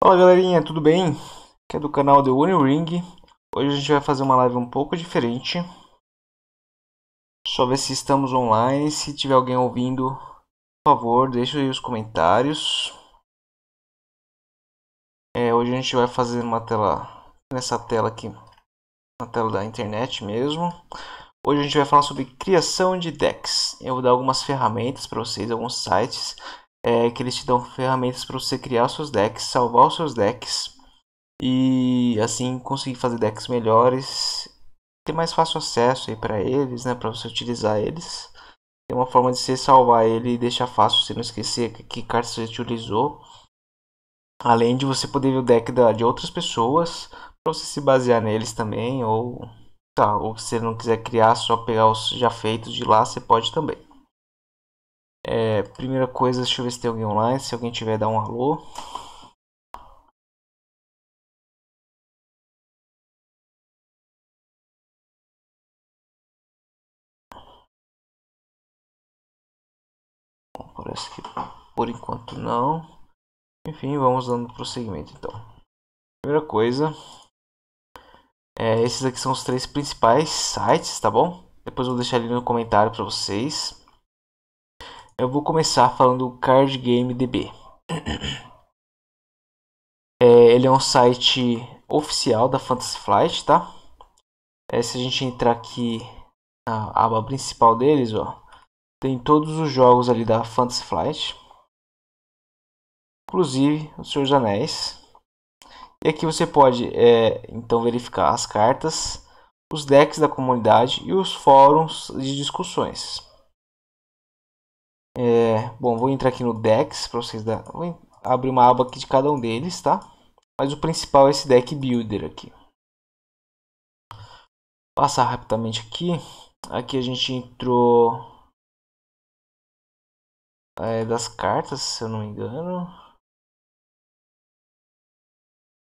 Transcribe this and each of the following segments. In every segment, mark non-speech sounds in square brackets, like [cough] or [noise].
Fala galerinha, tudo bem? Aqui é do canal The One Ring. Hoje a gente vai fazer uma live um pouco diferente. Só ver se estamos online. Se tiver alguém ouvindo, por favor, deixe aí os comentários. É, hoje a gente vai fazer uma tela nessa tela aqui, na tela da internet mesmo. Hoje a gente vai falar sobre criação de decks. Eu vou dar algumas ferramentas para vocês, alguns sites é, que eles te dão ferramentas para você criar seus decks, salvar os seus decks e assim conseguir fazer decks melhores, ter mais fácil acesso aí para eles, né, para você utilizar eles. Tem uma forma de você salvar ele e deixar fácil você não esquecer que, que carta você utilizou. Além de você poder ver o deck da, de outras pessoas para você se basear neles também ou tá, ou se você não quiser criar só pegar os já feitos de lá, você pode também. É, primeira coisa, deixa eu ver se tem alguém online. Se alguém tiver, dá um alô. parece que por enquanto não. Enfim, vamos dando prosseguimento então. Primeira coisa, é, esses aqui são os três principais sites, tá bom? Depois eu vou deixar ali no comentário para vocês. Eu vou começar falando do Card Game DB. [clears throat] É, ele é um site oficial da Fantasy Flight, tá? É, se a gente entrar aqui na aba principal deles, ó, tem todos os jogos ali da Fantasy Flight, inclusive os Senhor dos Anéis. E aqui você pode é, então verificar as cartas, os decks da comunidade e os fóruns de discussões. É, bom, vou entrar aqui no Dex para vocês dar. Vou abrir uma aba aqui de cada um deles, tá? Mas o principal é esse deck builder aqui. Passar rapidamente aqui. Aqui a gente entrou é, das cartas, se eu não me engano.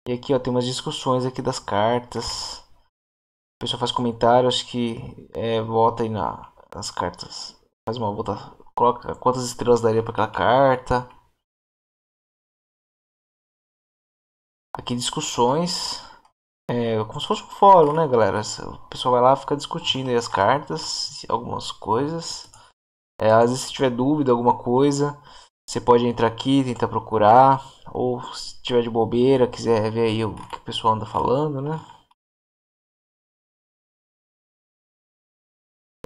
E aqui ó, tem umas discussões aqui das cartas. O pessoal faz comentário, acho que é, vota aí na, nas cartas. Faz uma votação Coloca quantas estrelas daria para aquela carta. Aqui discussões. É como se fosse um fórum, né, galera? O pessoal vai lá fica discutindo as cartas, algumas coisas. É, às vezes, se tiver dúvida, alguma coisa, você pode entrar aqui, tentar procurar. Ou se tiver de bobeira, quiser ver aí o que o pessoal anda falando, né?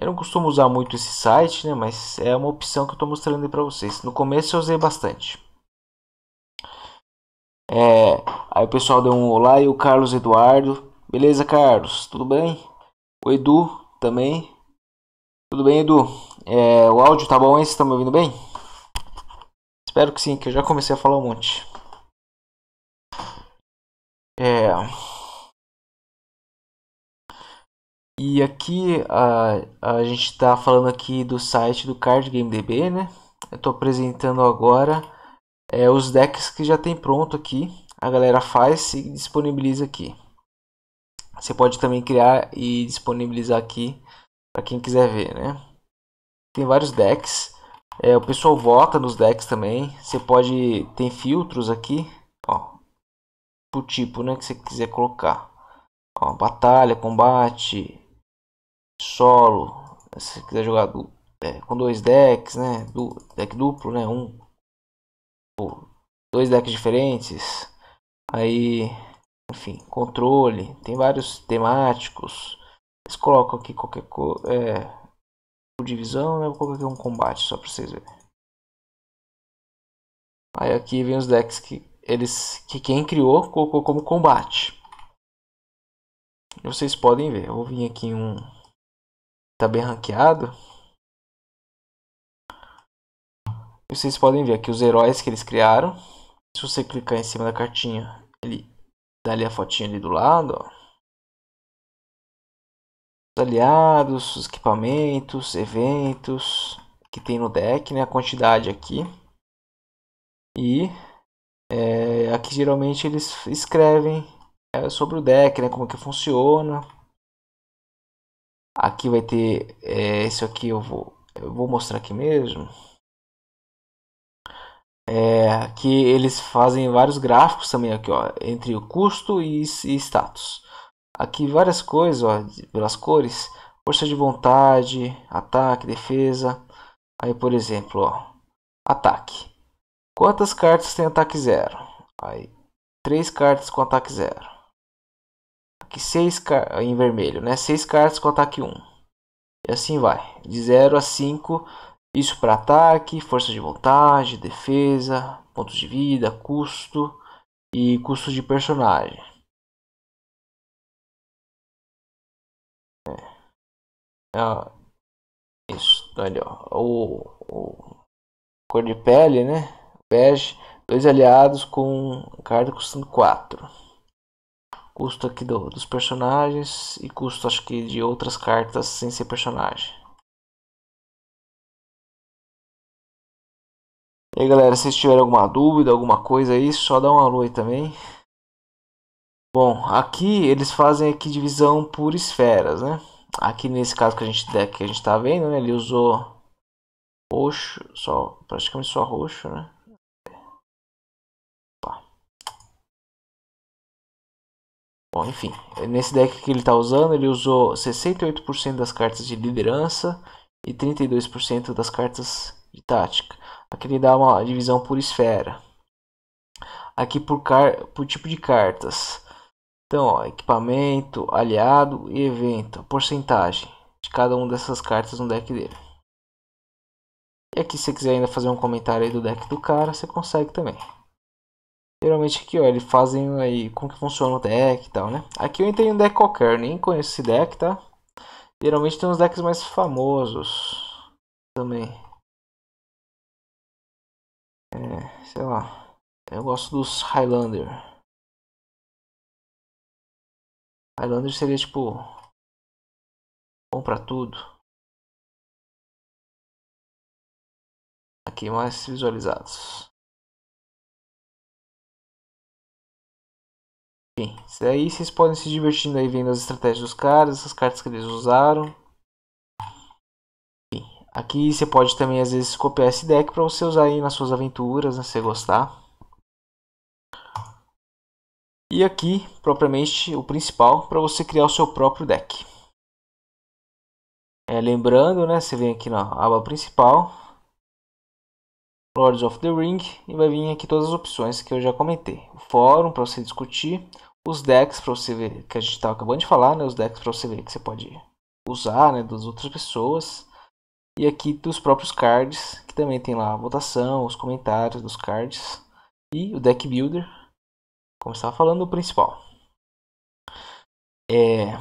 Eu não costumo usar muito esse site, né, mas é uma opção que eu estou mostrando para vocês. No começo eu usei bastante. É, aí o pessoal deu um olá e o Carlos Eduardo. Beleza, Carlos? Tudo bem? O Edu também. Tudo bem, Edu? É, o áudio tá bom aí? Vocês estão me ouvindo bem? Espero que sim, que eu já comecei a falar um monte. É... E aqui a, a gente está falando aqui do site do Card Game DB, né? Eu estou apresentando agora é, os decks que já tem pronto aqui. A galera faz e disponibiliza aqui. Você pode também criar e disponibilizar aqui para quem quiser ver, né? Tem vários decks. É, o pessoal vota nos decks também. Você pode tem filtros aqui, ó, pro tipo, né, que você quiser colocar. Ó, batalha, combate, solo, se quiser jogar é, com dois decks, né? Du deck duplo, né? Um dois decks diferentes. Aí, enfim, controle, tem vários temáticos. Eles colocam aqui qualquer coisa, é, divisão, né? Vou colocar aqui um combate só para vocês verem. Aí aqui vem os decks que eles que quem criou colocou como combate. Vocês podem ver. Eu vou vir aqui em um Tá bem ranqueado. E vocês podem ver aqui os heróis que eles criaram. Se você clicar em cima da cartinha, ele dá ali a fotinha ali do lado, ó. Os aliados, os equipamentos, eventos que tem no deck, né? A quantidade aqui. E é, aqui geralmente eles escrevem é, sobre o deck, né? Como que funciona. Aqui vai ter é, isso aqui eu vou eu vou mostrar aqui mesmo. É, aqui eles fazem vários gráficos também aqui ó entre o custo e, e status. Aqui várias coisas ó pelas cores, força de vontade, ataque, defesa. Aí por exemplo ó ataque. Quantas cartas tem ataque zero? Aí três cartas com ataque zero ataque 6 em vermelho, né? 6 cartas com ataque 1. E assim vai. De 0 a 5, isso para ataque, força de vontade, defesa, pontos de vida, custo e custo de personagem. É. Ah, isso, então ali ó, o, o cor de pele, né? Bege, dois aliados com carta custando 4 custo aqui do, dos personagens e custo acho que de outras cartas sem ser personagem. E aí galera, se vocês tiverem alguma dúvida, alguma coisa aí, só dá um alô aí também. Bom, aqui eles fazem aqui divisão por esferas, né? Aqui nesse caso que a gente que a gente tá vendo, né? ele usou roxo, só praticamente só roxo, né? Bom, enfim, é nesse deck que ele está usando, ele usou 68% das cartas de liderança e 32% das cartas de tática. Aqui ele dá uma divisão por esfera. Aqui por, car por tipo de cartas. Então, ó, equipamento, aliado e evento. Porcentagem de cada uma dessas cartas no deck dele. E aqui se você quiser ainda fazer um comentário do deck do cara, você consegue também. Geralmente aqui, ó, eles fazem aí como que funciona o deck e tal, né? Aqui eu entrei um deck qualquer, nem conheço esse deck, tá? Geralmente tem uns decks mais famosos também. É, sei lá. Eu gosto dos Highlander. Highlander seria tipo bom para tudo. Aqui mais visualizados. Enfim, aí vocês podem se divertindo aí vendo as estratégias dos caras, as cartas que eles usaram. Enfim, aqui você pode também às vezes copiar esse deck para você usar aí nas suas aventuras, né, se você gostar. E aqui, propriamente, o principal, para você criar o seu próprio deck. É, lembrando, né, você vem aqui na aba principal, Lords of the Ring, e vai vir aqui todas as opções que eu já comentei. O fórum para você discutir, os decks para você ver, que a gente estava acabando de falar, né, os decks para você ver que você pode usar, né, das outras pessoas. E aqui dos próprios cards, que também tem lá a votação, os comentários dos cards e o deck builder, como estava falando, o principal. É,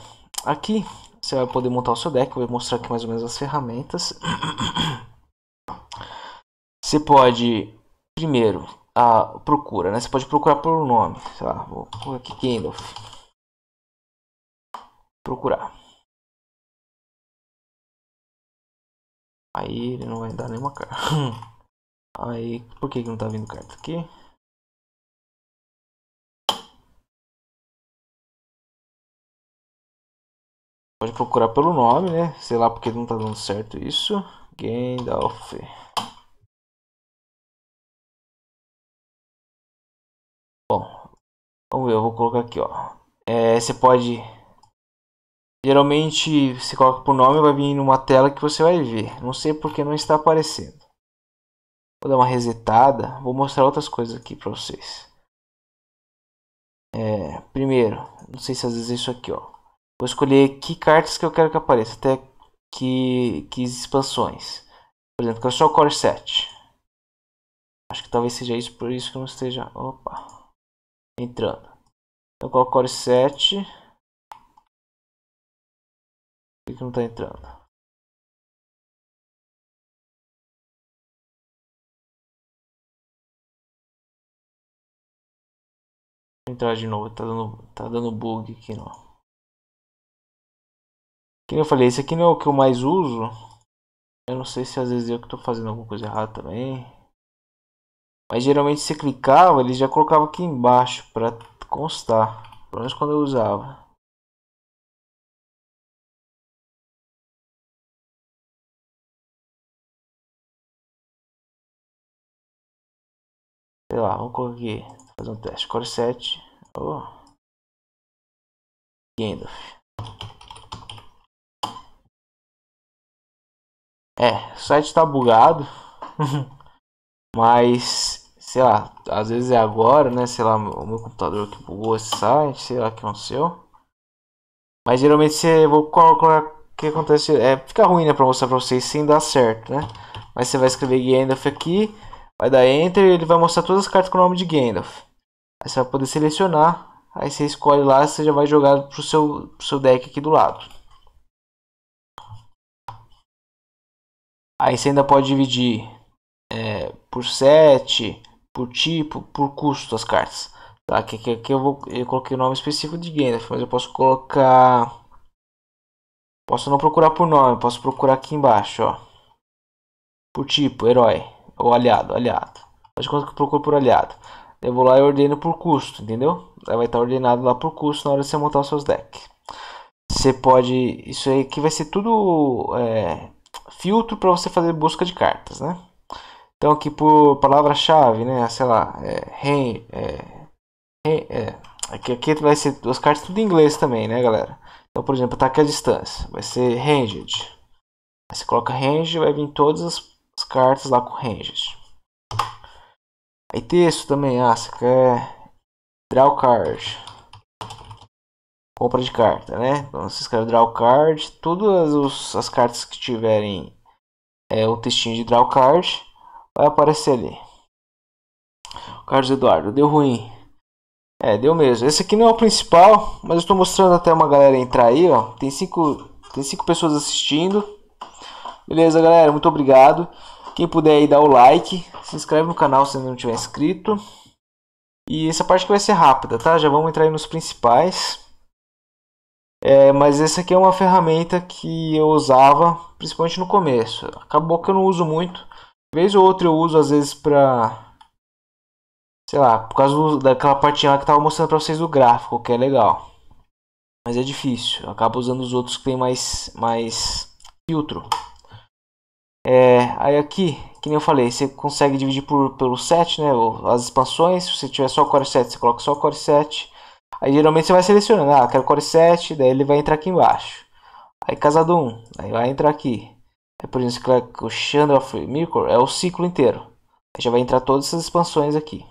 aqui você vai poder montar o seu deck, eu vou mostrar aqui mais ou menos as ferramentas. [clears throat] Você pode primeiro a procura, né? Você pode procurar por nome, sei lá, vou pôr aqui Gandalf. Procurar. Aí ele não vai dar nenhuma carta. [laughs] Aí, por que, que não tá vindo carta aqui? Pode procurar pelo nome, né? Sei lá porque não tá dando certo isso. Gandalf. ver, eu vou colocar aqui, ó. É, você pode... Geralmente, você coloca por nome, vai vir numa tela que você vai ver. Não sei porque não está aparecendo. Vou dar uma resetada. Vou mostrar outras coisas aqui para vocês. É, primeiro, não sei se às vezes é isso aqui, ó. Vou escolher que cartas que eu quero que apareça, até que, que expansões. Por exemplo, quero só o Core 7. Acho que talvez seja isso, por isso que não esteja... Opa! Entrando. Eu coloco core 7. Por que não está entrando? Vou entrar de novo, tá dando, tá dando bug aqui não. Que eu falei, esse aqui não é o que eu mais uso. Eu não sei se às vezes eu que estou fazendo alguma coisa errada também. Mas geralmente se clicava, ele já colocava aqui embaixo para constar. Pelo menos quando eu usava. Sei lá, vamos colocar aqui. Fazer um teste. Core 7. Oh. Gandalf. É, o site está bugado. [laughs] mas sei lá, às vezes é agora, né? Sei lá, o meu computador que bugou esse site, sei lá que aconteceu. É Mas geralmente você vou colocar que acontece é fica ruim né, para mostrar para vocês sem dar certo, né? Mas você vai escrever Gandalf aqui, vai dar enter e ele vai mostrar todas as cartas com o nome de Gandalf. Aí você vai poder selecionar, aí você escolhe lá, você já vai jogar pro seu pro seu deck aqui do lado. Aí você ainda pode dividir é, por 7, por tipo, por custo as cartas. Tá? Aqui, aqui, aqui eu, vou, eu coloquei o nome específico de Gandalf, mas eu posso colocar... Posso não procurar por nome, posso procurar aqui embaixo, ó. Por tipo, herói, ou aliado, aliado. Faz conta que eu procuro por aliado. Eu vou lá e ordeno por custo, entendeu? Aí vai estar ordenado lá por custo na hora de você montar os seus decks. Você pode... Isso aí que vai ser tudo é, filtro para você fazer busca de cartas, né? Então aqui por palavra-chave, né? Sei lá, é, rain, é, rain, é, aqui, aqui vai ser duas cartas tudo em inglês também, né, galera? Então, por exemplo, ataque tá à distância, vai ser ranged. Aí você coloca range, vai vir todas as, as cartas lá com ranged. Aí texto também, ah, você quer draw card. Compra de carta, né? Então você escreve draw card, todas as cartas que tiverem é, o textinho de draw card vai aparecer ali. Carlos Eduardo, deu ruim. É, deu mesmo. Esse aqui não é o principal, mas eu estou mostrando até uma galera entrar aí, ó. Tem cinco, tem cinco pessoas assistindo. Beleza, galera, muito obrigado. Quem puder aí dar o like, se inscreve no canal se ainda não tiver inscrito. E essa parte que vai ser rápida, tá? Já vamos entrar aí nos principais. É, mas essa aqui é uma ferramenta que eu usava principalmente no começo. Acabou que eu não uso muito, Vez ou outra eu uso às vezes pra. Sei lá, por causa daquela partinha lá que eu tava mostrando pra vocês do gráfico, que é legal. Mas é difícil. Eu acabo usando os outros que tem mais, mais filtro. É, aí aqui, que nem eu falei, você consegue dividir por, pelo set, né? As expansões. Se você tiver só core 7, você coloca só core 7. Aí geralmente você vai selecionando, ah, quero core 7, daí ele vai entrar aqui embaixo. Aí casado 1, aí vai entrar aqui. É por isso que o Chandra of Mirror é o ciclo inteiro. Já vai entrar todas essas expansões aqui.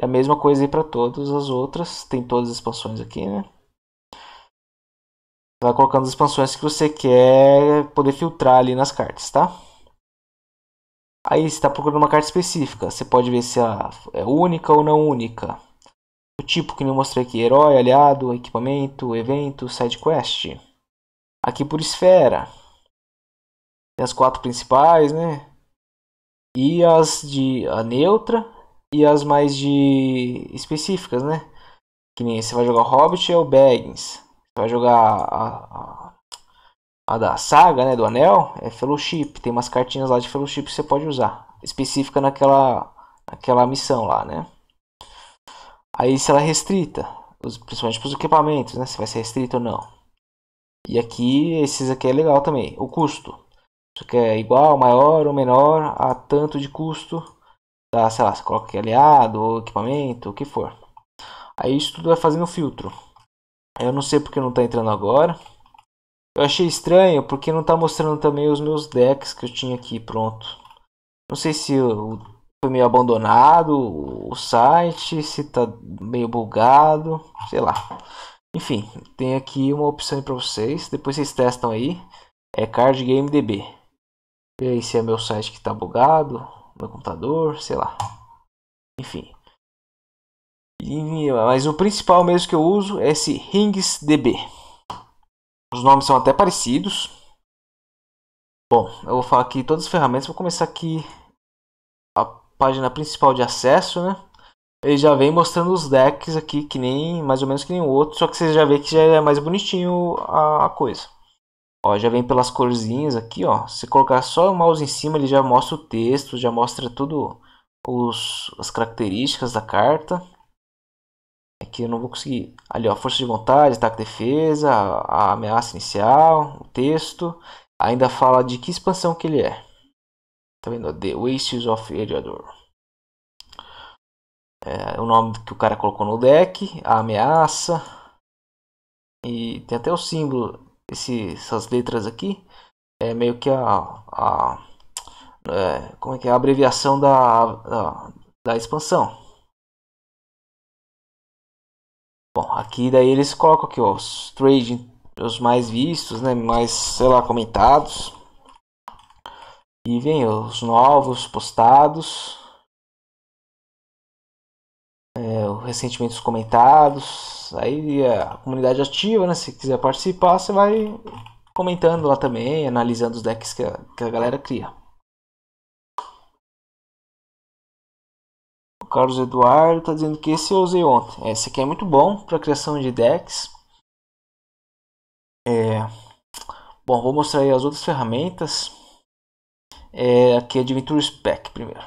É a mesma coisa aí para todas as outras. Tem todas as expansões aqui, né? Vai colocando as expansões que você quer poder filtrar ali nas cartas, tá? Aí você está procurando uma carta específica. Você pode ver se ela é única ou não única. O tipo que eu mostrei aqui: herói, aliado, equipamento, evento, side quest. Aqui por esfera tem as quatro principais, né? E as de a neutra e as mais de específicas, né? Que nem você vai jogar o Hobbit é o Baggins. Você vai jogar a, a, a da saga, né? Do anel é Fellowship. Tem umas cartinhas lá de Fellowship que você pode usar. Específica naquela, naquela missão lá, né? Aí se ela é restrita, principalmente para os equipamentos, né? Se vai ser restrita ou não. E aqui, esses aqui é legal também. O custo que é igual, maior ou menor a tanto de custo da, sei lá, você coloca aqui aliado, ou equipamento, o que for. Aí isso tudo vai fazendo filtro. Eu não sei porque não está entrando agora. Eu achei estranho porque não está mostrando também os meus decks que eu tinha aqui pronto. Não sei se eu, foi meio abandonado o site, se está meio bugado, sei lá. Enfim, tem aqui uma opção para vocês, depois vocês testam aí. É Card Game DB. E aí se é meu site que está bugado, meu computador, sei lá. Enfim. E, mas o principal mesmo que eu uso é esse RingsDB. Os nomes são até parecidos. Bom, eu vou falar aqui todas as ferramentas. Vou começar aqui a página principal de acesso, né? Ele já vem mostrando os decks aqui, que nem mais ou menos que nem o outro, só que você já vê que já é mais bonitinho a, a coisa. Ó, já vem pelas corzinhas aqui, ó. Se colocar só o mouse em cima, ele já mostra o texto, já mostra tudo os, as características da carta. Aqui é eu não vou conseguir. Ali, ó, força de vontade, ataque, defesa, a, a ameaça inicial, o texto. Ainda fala de que expansão que ele é. Tá vendo? The Wastes of Eriador. É o nome que o cara colocou no deck, a ameaça. E tem até o símbolo esse, essas letras aqui é meio que a, a é, como é que é a abreviação da, da, da expansão. Bom, aqui daí eles colocam aqui ó, os trades os mais vistos, né, mais sei lá comentados e vem os novos postados, é, recentemente os comentados, Aí é, a comunidade ativa, né? Se quiser participar, você vai comentando lá também, analisando os decks que a, que a galera cria. O Carlos Eduardo está dizendo que esse eu usei ontem. É, esse aqui é muito bom para criação de decks. É... Bom, vou mostrar aí as outras ferramentas. É, aqui é Adventure Spec primeiro.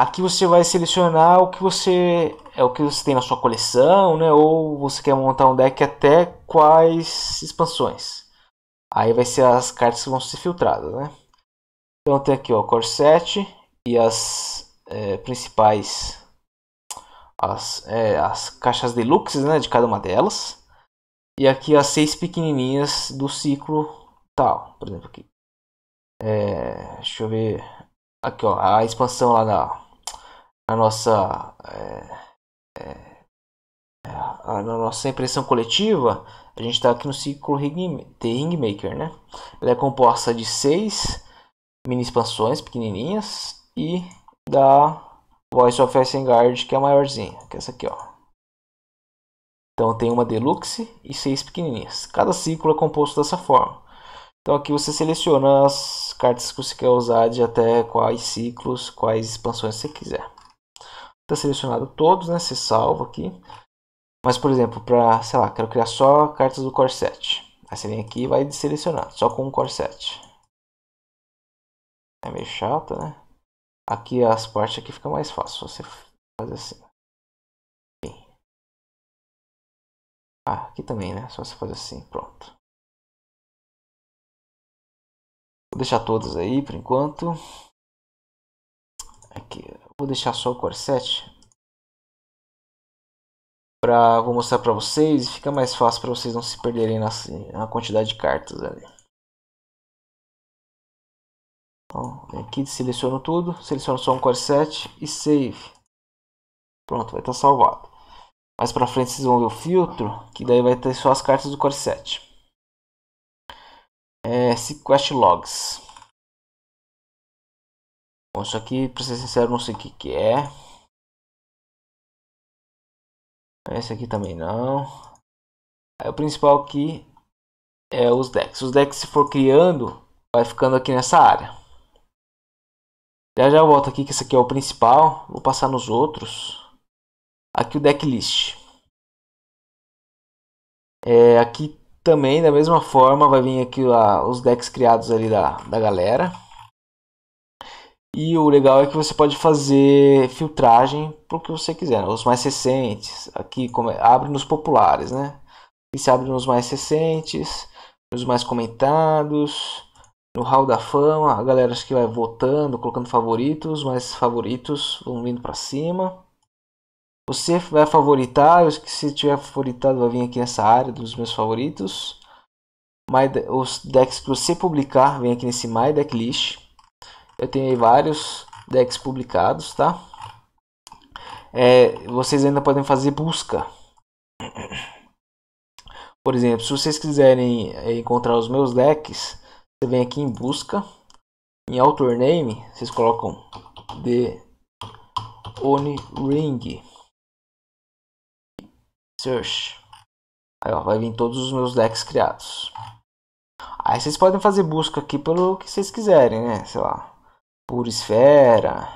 Aqui você vai selecionar o que você é o que você tem na sua coleção, né? Ou você quer montar um deck até quais expansões. Aí vai ser as cartas que vão ser filtradas, né? Então tem aqui ó, o Corset e as é, principais as, é, as caixas deluxe né, de cada uma delas. E aqui as seis pequenininhas do ciclo tal, por exemplo aqui. É, deixa eu ver aqui ó, a expansão lá da a nossa é, é, é, a nossa impressão coletiva, a gente está aqui no ciclo The Ringmaker, né? Ela é composta de seis mini expansões pequenininhas e da Voice of Isengard, que é a maiorzinha, que é essa aqui, ó. Então tem uma deluxe e seis pequenininhas. Cada ciclo é composto dessa forma. Então aqui você seleciona as cartas que você quer usar de até quais ciclos, quais expansões você quiser. Está selecionado todos, né? Você salva aqui. Mas, por exemplo, para, sei lá, quero criar só cartas do Core 7. Aí você vem aqui e vai selecionar, só com o Core 7. É meio chato, né? Aqui as partes aqui fica mais fácil, você faz assim. Ah, aqui também, né? Só você fazer assim, pronto. Vou deixar todas aí por enquanto. Aqui, vou deixar só o corset. Pra, vou mostrar para vocês e fica mais fácil para vocês não se perderem na, na quantidade de cartas ali. aqui seleciono tudo, seleciono só um corset e save. Pronto, vai estar tá salvado. Mais para frente vocês vão ver o filtro, que daí vai ter só as cartas do corset. É, sequest logs. Bom, isso aqui, pra ser sincero, não sei o que, que é. Esse aqui também não. Aí o principal aqui é os decks. Os decks, se for criando, vai ficando aqui nessa área. Já já volto aqui, que esse aqui é o principal. Vou passar nos outros. Aqui o deck list. É, aqui também, da mesma forma, vai vir aqui lá, os decks criados ali da, da galera. E o legal é que você pode fazer filtragem para o que você quiser. Né? Os mais recentes, aqui abre nos populares, né? E se abre nos mais recentes, nos mais comentados, no hall da fama, a galera que vai votando, colocando favoritos, mais favoritos vão vindo para cima. Você vai favoritar, os que se tiver favoritado vai vir aqui nessa área dos meus favoritos. My, os decks que você publicar vem aqui nesse My Deck List. Eu tenho aí vários decks publicados, tá? É, vocês ainda podem fazer busca. Por exemplo, se vocês quiserem é, encontrar os meus decks, você vem aqui em busca. Em author name, vocês colocam The Oni Ring. Search. Aí ó, vai vir todos os meus decks criados. Aí vocês podem fazer busca aqui pelo que vocês quiserem, né? Sei lá por esfera,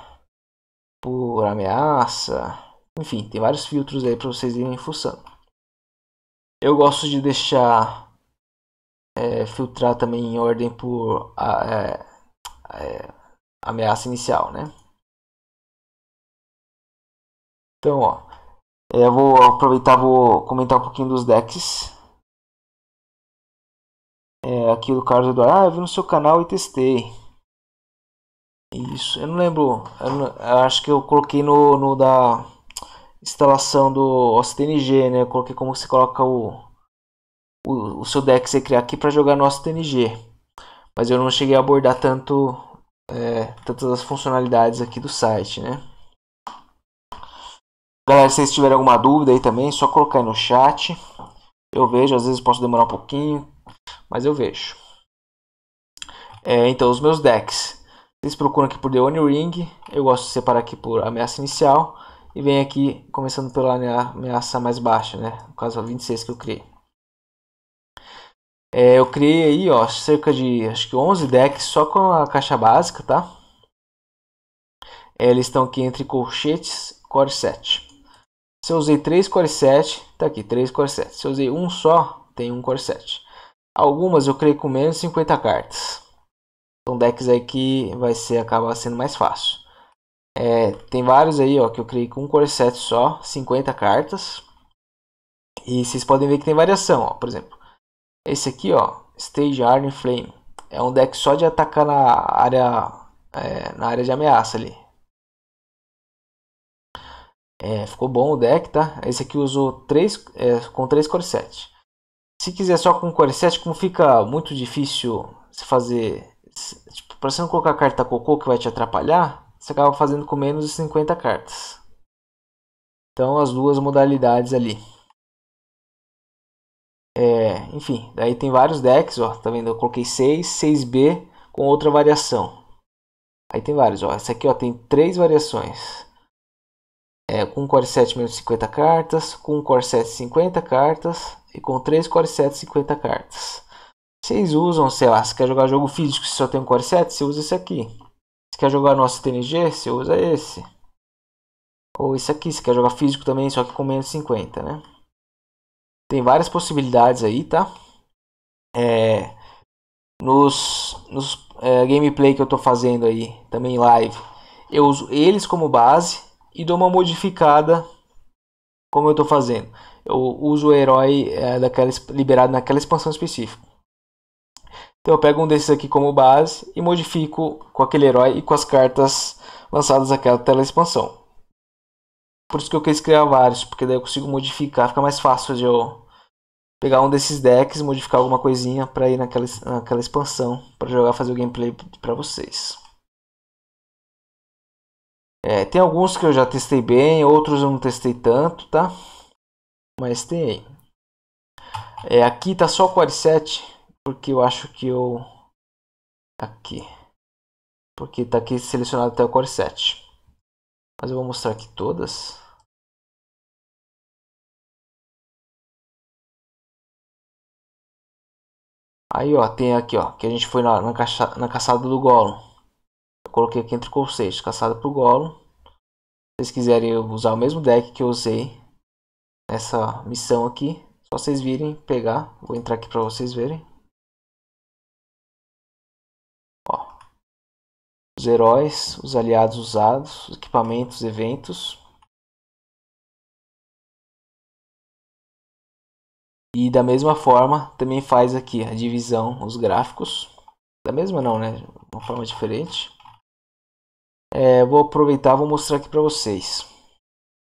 por ameaça, enfim, tem vários filtros aí para vocês irem fuçando. Eu gosto de deixar é, filtrar também em ordem por a, é, é, ameaça inicial, né? Então, ó, é, eu vou aproveitar, vou comentar um pouquinho dos decks. É, aqui do Carlos Eduardo, ah, eu vi no seu canal e testei. Isso, eu não lembro. Eu não, eu acho que eu coloquei no, no da instalação do OCTNG, né? Eu coloquei como você coloca o, o, o seu deck que você criar aqui para jogar no OCTNG. Mas eu não cheguei a abordar tanto é, tantas as funcionalidades aqui do site, né? Galera, se vocês tiverem alguma dúvida aí também, é só colocar aí no chat. Eu vejo, às vezes posso demorar um pouquinho, mas eu vejo. É, então, os meus decks. Vocês procuram aqui por The One Ring. Eu gosto de separar aqui por ameaça inicial. E vem aqui começando pela ameaça mais baixa, né? No caso, a 26 que eu criei. É, eu criei aí, ó, cerca de acho que 11 decks só com a caixa básica, tá? É, eles estão aqui entre colchetes, core 7. Se eu usei 3 core 7, tá aqui, 3 core 7. Se eu usei um só, tem um core 7. Algumas eu criei com menos 50 cartas. São então, decks aí que vai ser acabar sendo mais fácil. É, tem vários aí ó, que eu criei com um core set só, 50 cartas. E vocês podem ver que tem variação. Ó. Por exemplo, esse aqui, ó, Stage Iron Flame. É um deck só de atacar na área, é, na área de ameaça ali. É, ficou bom o deck, tá? Esse aqui usou 3, é, com 3 core set. Se quiser só com core set, como fica muito difícil se fazer tipo, para você não colocar carta cocô que vai te atrapalhar, você acaba fazendo com menos de 50 cartas. Então as duas modalidades ali. É, enfim, daí tem vários decks, ó, tá vendo? Eu coloquei 6, 6B com outra variação. Aí tem vários, ó. Essa aqui, ó, tem três variações. É, com um core 7 menos 50 cartas, com um core 7 50 cartas e com 3 core 7 50 cartas. Vocês usam, sei lá, se quer jogar jogo físico, se só tem um Core 7, você usa esse aqui. Se quer jogar nosso TNG, você usa esse. Ou esse aqui, se quer jogar físico também, só que com menos 50, né? Tem várias possibilidades aí, tá? É, nos nos é, gameplay que eu tô fazendo aí, também live, eu uso eles como base e dou uma modificada como eu tô fazendo. Eu uso o herói é, daquela, liberado naquela expansão específica. Então eu pego um desses aqui como base e modifico com aquele herói e com as cartas lançadas naquela tela expansão. Por isso que eu quis criar vários, porque daí eu consigo modificar, fica mais fácil de eu pegar um desses decks, modificar alguma coisinha para ir naquela, naquela expansão, para jogar, fazer o gameplay para vocês. É, tem alguns que eu já testei bem, outros eu não testei tanto, tá? Mas tem aí. É, aqui tá só o Quad 7, porque eu acho que eu tá aqui porque tá aqui selecionado até o Core 7 mas eu vou mostrar aqui todas aí ó tem aqui ó que a gente foi na, na, caça, na caçada do Gollum eu coloquei aqui entre conceitos caçada pro Gollum se vocês quiserem usar o mesmo deck que eu usei nessa missão aqui só vocês virem pegar vou entrar aqui para vocês verem os heróis, os aliados usados, equipamentos, eventos. E da mesma forma, também faz aqui a divisão, os gráficos. Da mesma não, né? De uma forma diferente. É, vou aproveitar, vou mostrar aqui para vocês.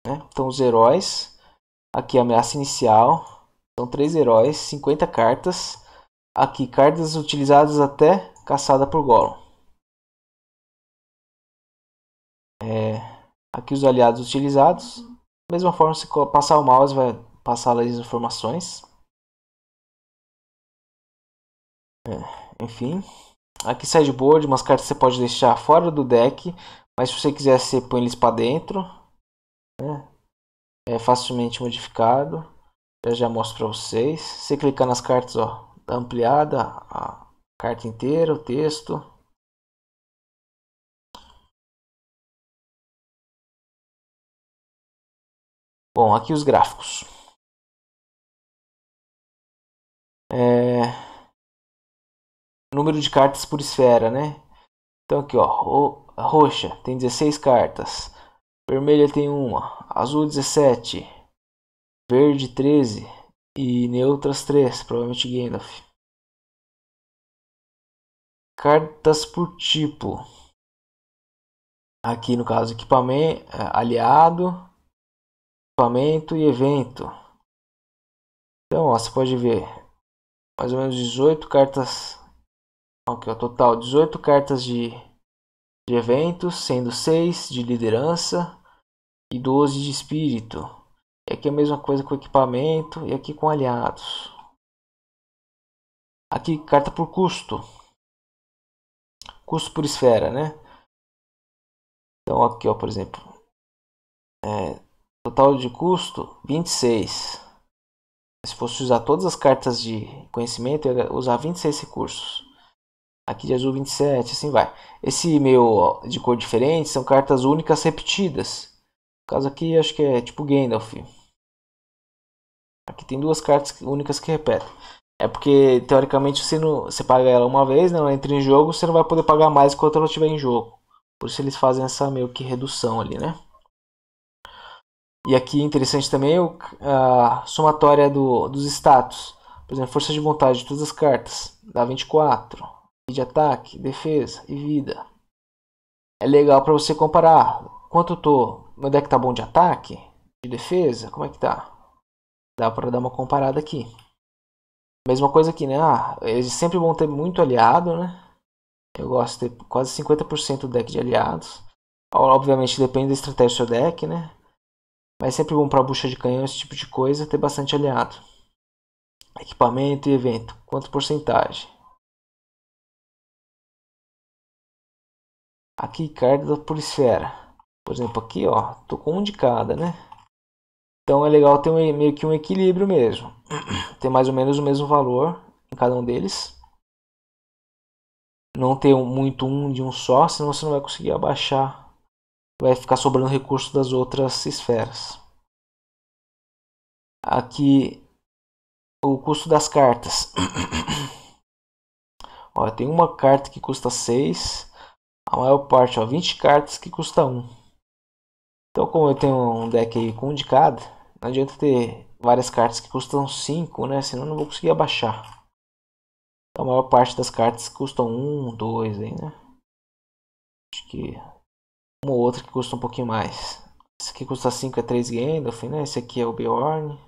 Né? Então os heróis, aqui a ameaça inicial, são três heróis, 50 cartas. Aqui cartas utilizadas até caçada por Gollum. Aqui os aliados utilizados. Da mesma forma, se passar o mouse, vai passar as informações. É, enfim. Aqui sideboard, umas cartas você pode deixar fora do deck. Mas se você quiser, você põe eles para dentro. Né? É facilmente modificado. Eu já mostro para vocês. Você clicar nas cartas, ó, ampliada, a carta inteira, o texto. Bom, aqui os gráficos. É... Número de cartas por esfera, né? Então aqui, ó, roxa tem 16 cartas, vermelha tem uma, azul 17, verde 13 e neutras 3, provavelmente Gandalf. Cartas por tipo. Aqui no caso, equipamento, aliado, equipamento e evento. Então, ó, você pode ver mais ou menos 18 cartas. Aqui, ó, total 18 cartas de, de eventos, sendo 6 de liderança e 12 de espírito. É e aqui é a mesma coisa com equipamento e aqui com aliados. Aqui carta por custo. Custo por esfera, né? Então aqui, ó, por exemplo, é, Total de custo 26. Se fosse usar todas as cartas de conhecimento, eu ia usar 26 recursos. Aqui de azul 27, assim vai. Esse meu de cor diferente são cartas únicas repetidas. No caso aqui, acho que é tipo Gandalf. Aqui tem duas cartas únicas que repetem. É porque, teoricamente, você, você paga ela uma vez, né? ela entra em jogo, você não vai poder pagar mais enquanto ela estiver em jogo. Por isso eles fazem essa meio que redução ali, né? E aqui é interessante também é a somatória do, dos status. Por exemplo, força de vontade de todas as cartas. Dá 24. E de ataque, defesa e vida. É legal para você comparar. Quanto eu tô? Meu deck tá bom de ataque? De defesa? Como é que tá? Dá para dar uma comparada aqui. Mesma coisa aqui, né? Ah, eles é sempre vão ter muito aliado, né? Eu gosto de ter quase 50% do deck de aliados. Obviamente depende da estratégia do seu deck, né? Mas é sempre bom para bucha de canhão, esse tipo de coisa, ter bastante aliado. Equipamento e evento. Quanto porcentagem? Aqui, carta da Policera. Por exemplo, aqui, ó. Tô com um de cada, né? Então é legal ter um, meio que um equilíbrio mesmo. [clears throat] ter mais ou menos o mesmo valor em cada um deles. Não ter muito um de um só, senão você não vai conseguir abaixar vai ficar sobrando recurso das outras esferas. Aqui o custo das cartas. [coughs] ó, tem uma carta que custa 6, a maior parte, ó, 20 cartas que custa 1. Então, como eu tenho um deck aí com um de cada, não adianta ter várias cartas que custam 5, né? Senão não vou conseguir abaixar. Então, a maior parte das cartas custam 1, 2 né? Acho que ou outro que custa um pouquinho mais. Esse aqui custa 5 é 3 Gandalf, né? Esse aqui é o Bjorn.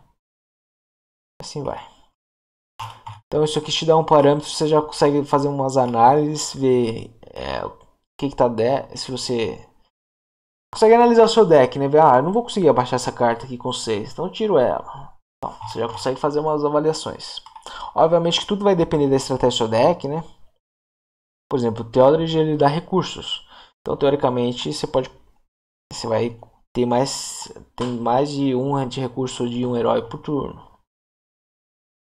Assim vai. Então isso aqui te dá um parâmetro, você já consegue fazer umas análises, ver é, o que está de... se você consegue analisar o seu deck, né? Ver, ah, eu não vou conseguir abaixar essa carta aqui com 6, então eu tiro ela. Então, você já consegue fazer umas avaliações. Obviamente que tudo vai depender da estratégia do seu deck, né? Por exemplo, o Theodred ele dá recursos. Então, teoricamente, você pode você vai ter mais tem mais de um de recurso de um herói por turno.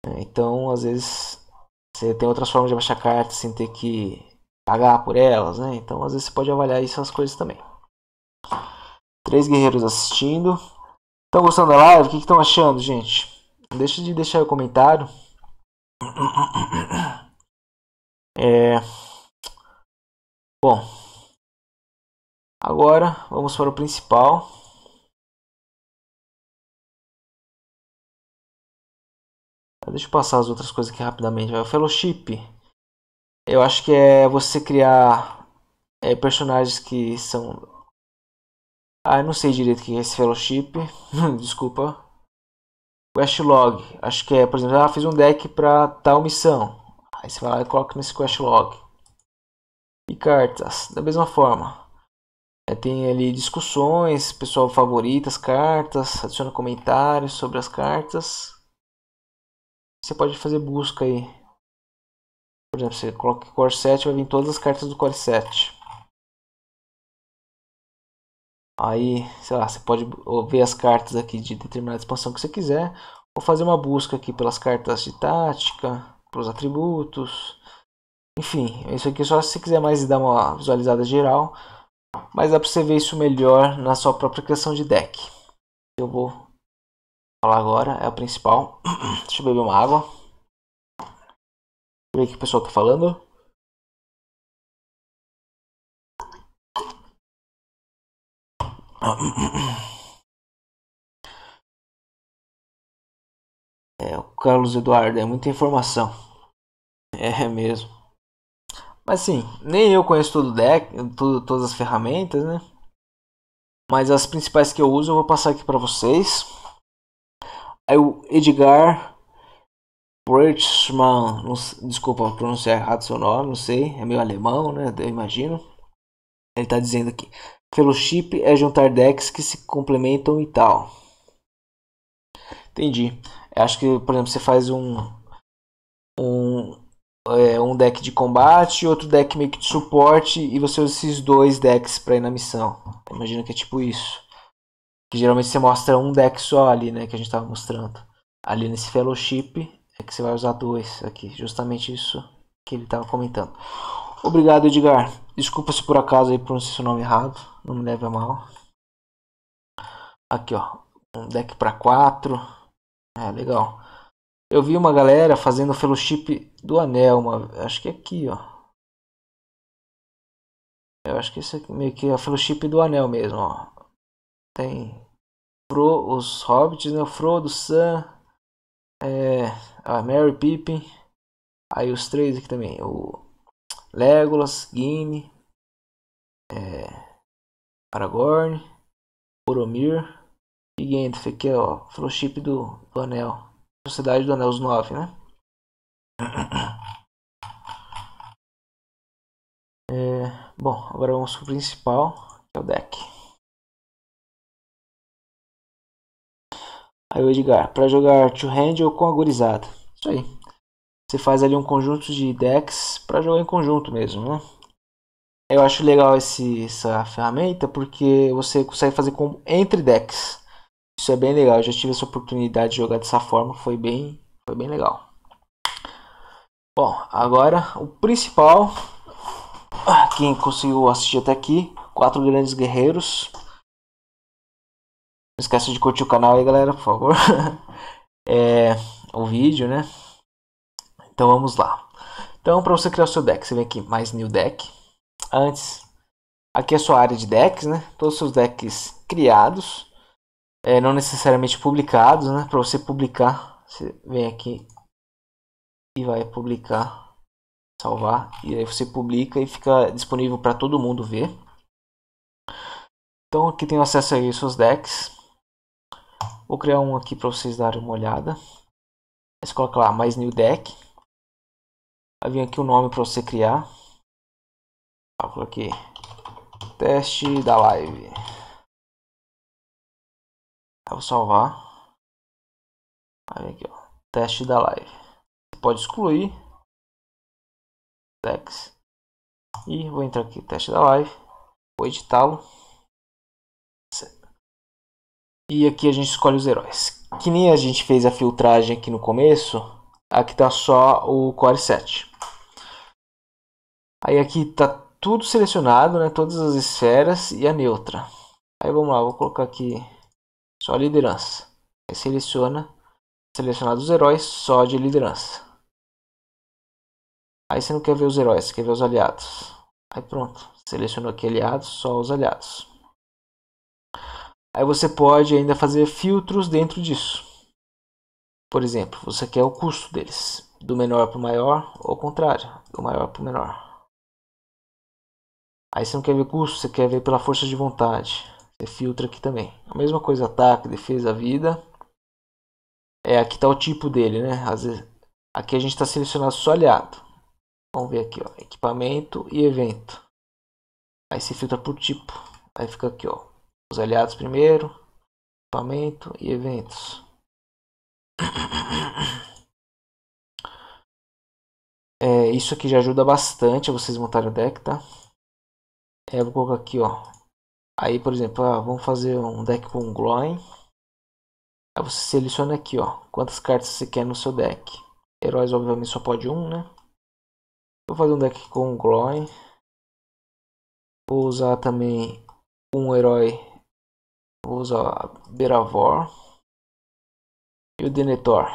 É, então, às vezes você tem outras formas de baixar cartas sem ter que pagar por elas, né? Então, às vezes você pode avaliar essas coisas também. Três guerreiros assistindo. Estão gostando da live? O que estão achando, gente? deixa de deixar o comentário. [coughs] É... Bom, Agora vamos para o principal. Ah, deixa eu passar as outras coisas aqui rapidamente. O Fellowship. Eu acho que é você criar é, personagens que são. Ah, eu não sei direito o que é esse Fellowship. [laughs] Desculpa. Quest log. Acho que é, por exemplo, ah, fiz um deck para tal missão. Aí você vai lá e coloca nesse quest log. E cartas, da mesma forma. É, tem ali discussões, pessoal favorita as cartas, adiciona comentários sobre as cartas. Você pode fazer busca aí. Por exemplo, você coloca Core 7, vai vir todas as cartas do Core 7. Aí, sei lá, você pode ver as cartas aqui de determinada expansão que você quiser. Ou fazer uma busca aqui pelas cartas de tática, pelos atributos. Enfim, isso aqui é só se você quiser mais dar uma visualizada geral. Mas dá para você ver isso melhor na sua própria criação de deck. Eu vou falar agora, é o principal. [clears throat] Deixa eu beber uma água. Ver o que o pessoal está falando. [clears throat] É, o Carlos Eduardo, é muita informação. [laughs] É mesmo. Mas sim, nem eu conheço todo o deck, tudo, todas as ferramentas, né? Mas as principais que eu uso eu vou passar aqui para vocês. Aí é o Edgar Bretschmann, não, desculpa pronunciar errado seu nome, não sei, é meio alemão, né? Eu imagino. Ele está dizendo aqui: Fellowship é juntar decks que se complementam e tal. Entendi. Eu acho que, por exemplo, você faz um, um é, um deck de combate, outro deck meio que de suporte, e você usa esses dois decks para ir na missão. Imagino que é tipo isso. Que geralmente você mostra um deck só ali, né? Que a gente tava mostrando. Ali nesse Fellowship é que você vai usar dois aqui. Justamente isso que ele tava comentando. Obrigado, Edgar. Desculpa se por acaso aí pronunciei seu nome errado. Não me leve a mal. Aqui, ó. Um deck para quatro. É, legal. Eu vi uma galera fazendo fellowship do anel, uma, acho que é aqui, ó. Eu acho que isso aqui, meio que é a fellowship do anel mesmo, ó. Tem Fro, os hobbits, né? Frodo, Sam, é, a Mary Pippin, aí os três aqui também, o Legolas, Gimli, é, Aragorn, Boromir e Gandalf, aqui é, ó, fellowship do, do anel. Sociedade do Anéis 9, né? É, bom, agora vamos para o principal, que é o deck. Aí o Edgar, para jogar two-hand ou com agorizada, Isso aí. Você faz ali um conjunto de decks para jogar em conjunto mesmo, né? Eu acho legal esse, essa ferramenta porque você consegue fazer combo entre decks. Isso é bem legal. Eu já tive essa oportunidade de jogar dessa forma. Foi bem, foi bem legal. Bom, agora o principal. Ah, quem conseguiu assistir até aqui. Quatro grandes guerreiros. Não esqueça de curtir o canal aí, galera, por favor. [laughs] é, o vídeo, né? Então vamos lá. Então, para você criar o seu deck, você vem aqui mais New Deck. Antes, aqui é a sua área de decks, né? Todos os seus decks criados é, não necessariamente publicados, né? Para você publicar, você vem aqui e vai publicar, salvar, e aí você publica e fica disponível para todo mundo ver. Então aqui tem acesso aí aos seus decks. Vou criar um aqui para vocês darem uma olhada. Você coloca lá mais new deck. Aí vem aqui o um nome para você criar. Eu coloquei teste da live. Eu tá, vou salvar. Aí aqui, ó. Teste da live. Você pode excluir. Text. E vou entrar aqui, teste da live. Vou editá-lo. E aqui a gente escolhe os heróis. Que nem a gente fez a filtragem aqui no começo. Aqui tá só o Core 7. Aí aqui tá tudo selecionado, né? Todas as esferas e a neutra. Aí vamos lá, vou colocar aqui só liderança. Aí seleciona, selecionar os heróis só de liderança. Aí você não quer ver os heróis, você quer ver os aliados. Aí pronto, selecionou aqui aliados, só os aliados. Aí você pode ainda fazer filtros dentro disso. Por exemplo, você quer o custo deles, do menor para o maior ou o contrário, do maior para o menor. Aí você não quer ver custo, você quer ver pela força de vontade. Você filtra aqui também. A mesma coisa, ataque, defesa, vida. É, aqui está o tipo dele, né? Às vezes, aqui a gente está selecionando só aliado. Vamos ver aqui, ó, equipamento e evento. Aí se filtra por tipo. Aí fica aqui, ó, os aliados primeiro, equipamento e eventos. É, isso aqui já ajuda bastante a vocês montarem o deck, tá? É, vou colocar aqui, ó, Aí, por exemplo, ah, vamos fazer um deck com Gloin. Aí você seleciona aqui, ó, quantas cartas você quer no seu deck. Heróis, obviamente, só pode um, né? Vou fazer um deck com Gloin. Vou usar também um herói. Vou usar Beravor. E o Denethor.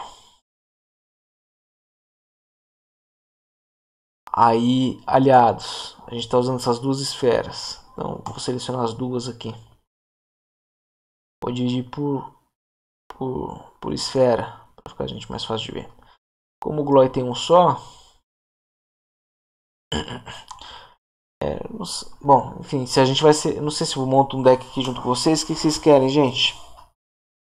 Aí, aliados. A gente está usando essas duas esferas. Então, vou selecionar as duas aqui. Vou dividir por, por, por esfera, para ficar a gente mais fácil de ver. Como o Glói tem um só... [coughs] É, bom, enfim, se a gente vai ser... Não sei se eu monto um deck aqui junto com vocês. O que vocês querem, gente?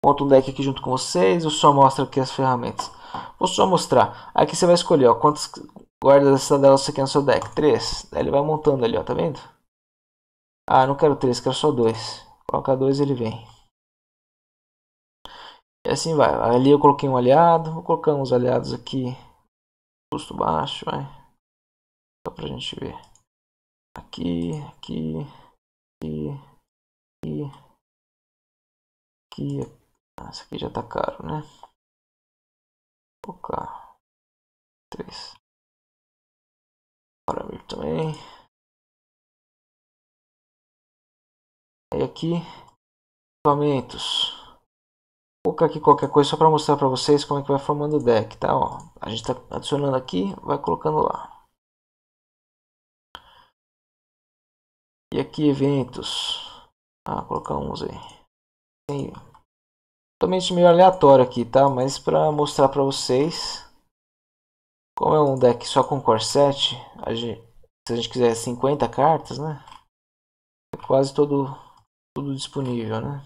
Monto um deck aqui junto com vocês ou só mostro aqui as ferramentas? Vou só mostrar. Aqui você vai escolher, ó, quantas guardas da cidadela você quer no seu deck. Três. Daí ele vai montando ali, ó, tá vendo? Ah, não quero três, quero só dois. Coloca dois, ele vem. E assim vai. Ali eu coloquei um aliado. Vou colocar uns aliados aqui. Custo baixo, vai. Só pra gente ver. Aqui, aqui, aqui, aqui. Aqui. Ah, esse aqui já tá caro, né? Vou colocar. Três. Parâmetro também. Aí aqui, equipamentos. Vou colocar aqui qualquer coisa só para mostrar para vocês como é que vai formando o deck, tá? Ó, a gente está adicionando aqui, vai colocando lá. E aqui eventos. Ah, colocar uns aí. Tem totalmente meio aleatório aqui, tá? Mas para mostrar para vocês, como é um deck só com corset, a gente, se a gente quiser 50 cartas, né? É quase todo tudo disponível, né?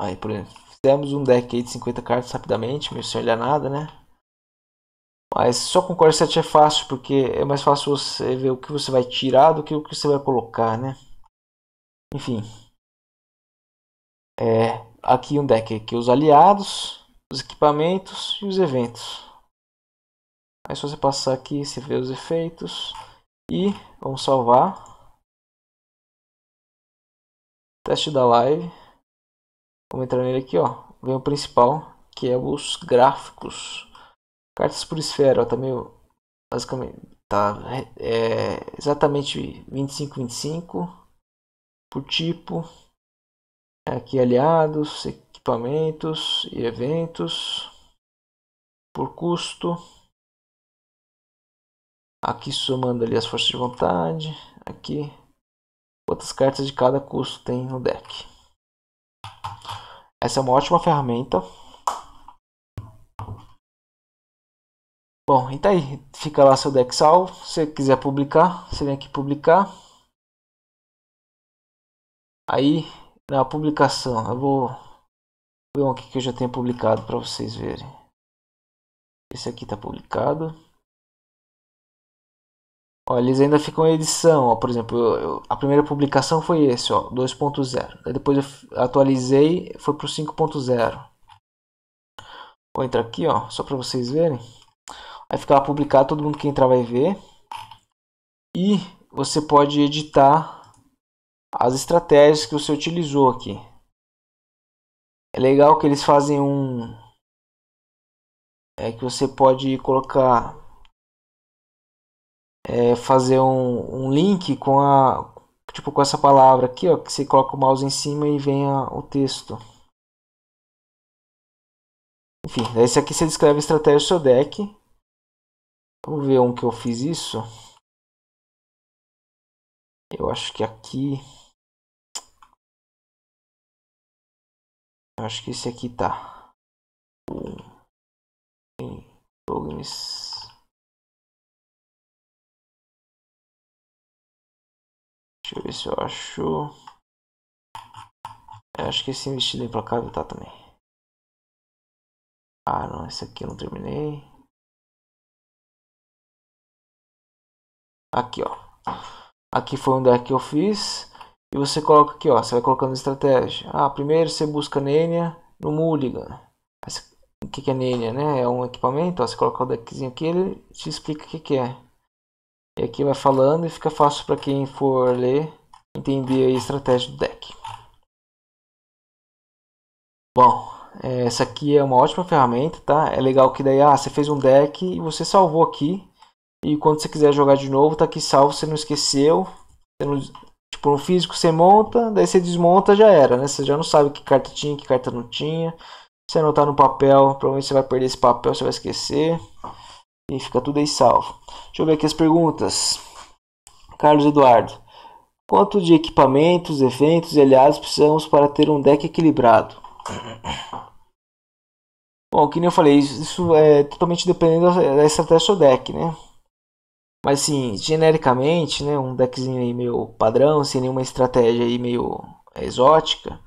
Aí, por exemplo, fizemos um deck aí de 50 cartas rapidamente, meio sem olhar nada, né? Mas só com Core 7 é fácil, porque é mais fácil você ver o que você vai tirar do que o que você vai colocar, né? Enfim, é, aqui um deck aqui os aliados, os equipamentos e os eventos. Aí se você passar aqui, você vê os efeitos. E vamos salvar. Teste da live. Vamos entrar nele aqui, ó. Vem o principal, que é os gráficos. Cartas por esfera, ó, tá meio... Basicamente, tá é, é exatamente 25, 25. Por tipo, Aqui aliados, equipamentos e eventos. Por custo. Aqui somando ali as forças de vontade. Aqui quantas cartas de cada custo tem no deck. Essa é uma ótima ferramenta. Bom, então aí. Fica lá seu deck salvo. Se você quiser publicar, você vem aqui publicar. Aí na é publicação. Eu vou ver um aqui que eu já tenho publicado para vocês verem. Esse aqui está publicado. Ó, eles ainda ficam em edição. Ó, por exemplo, eu, eu, a primeira publicação foi esse, 2.0. Depois eu atualizei, foi para o 5.0. Vou entrar aqui, ó, só para vocês verem. Aí ficar publicado, todo mundo que entrar vai ver. E você pode editar as estratégias que você utilizou aqui. É legal que eles fazem um é que você pode colocar é, fazer um, um, link com a tipo com essa palavra aqui ó que você coloca o mouse em cima e vem a, o texto enfim esse aqui você descreve a estratégia do seu deck vamos ver um que eu fiz isso eu acho que aqui Acho que esse aqui tá. Lognes. Deixa eu ver se eu acho. Eu é, acho que esse investido implacável tá também. Ah, não, esse aqui eu não terminei. Aqui, ó. Aqui foi um deck que eu fiz. E você coloca aqui, ó, você vai colocando estratégia. Ah, primeiro você busca Nenia no Mulligan. O que é Nenia, né? É um equipamento, ó, você coloca o deckzinho aqui, ele te explica o que é. E aqui vai falando e fica fácil para quem for ler entender a estratégia do deck. Bom, é, essa aqui é uma ótima ferramenta, tá? É legal que daí, ah, você fez um deck e você salvou aqui. E quando você quiser jogar de novo, tá aqui salvo, você não esqueceu. Você não Tipo, no físico você monta, daí você desmonta já era, né? Você já não sabe que carta tinha, que carta não tinha. Você anotar no papel, provavelmente você vai perder esse papel, você vai esquecer. E fica tudo aí salvo. Deixa eu ver aqui as perguntas. Carlos Eduardo. Quanto de equipamentos, eventos e aliados precisamos para ter um deck equilibrado? Bom, que nem eu falei, isso, isso é totalmente dependendo da estratégia do seu deck, né? Mas sim, genericamente, né, um deckzinho aí meio padrão, sem nenhuma estratégia aí meio é, exótica.